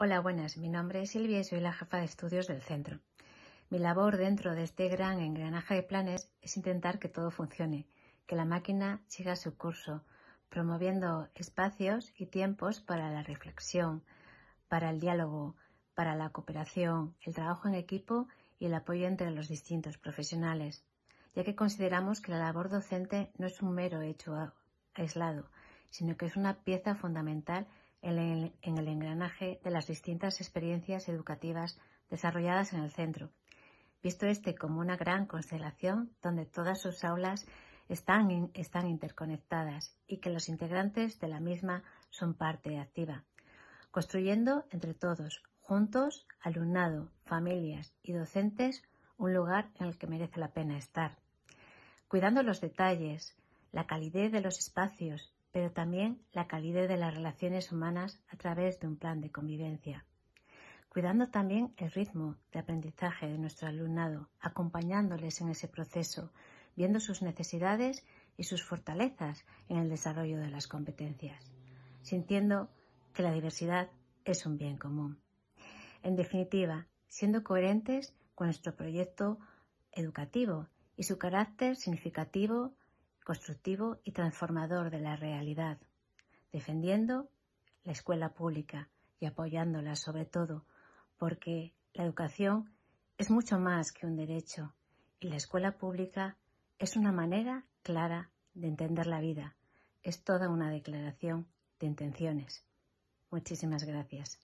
Hola, buenas. Mi nombre es Silvia y soy la jefa de estudios del centro. Mi labor dentro de este gran engranaje de planes es intentar que todo funcione, que la máquina siga su curso, promoviendo espacios y tiempos para la reflexión, para el diálogo, para la cooperación, el trabajo en equipo y el apoyo entre los distintos profesionales, ya que consideramos que la labor docente no es un mero hecho aislado, sino que es una pieza fundamental en el, engranaje de las distintas experiencias educativas desarrolladas en el centro, visto este como una gran constelación donde todas sus aulas están, están interconectadas y que los integrantes de la misma son parte activa, construyendo entre todos, juntos, alumnado, familias y docentes, un lugar en el que merece la pena estar. Cuidando los detalles, la calidez de los espacios pero también la calidez de las relaciones humanas a través de un plan de convivencia. Cuidando también el ritmo de aprendizaje de nuestro alumnado, acompañándoles en ese proceso, viendo sus necesidades y sus fortalezas en el desarrollo de las competencias, sintiendo que la diversidad es un bien común. En definitiva, siendo coherentes con nuestro proyecto educativo y su carácter significativo constructivo y transformador de la realidad, defendiendo la escuela pública y apoyándola sobre todo, porque la educación es mucho más que un derecho y la escuela pública es una manera clara de entender la vida. Es toda una declaración de intenciones. Muchísimas gracias.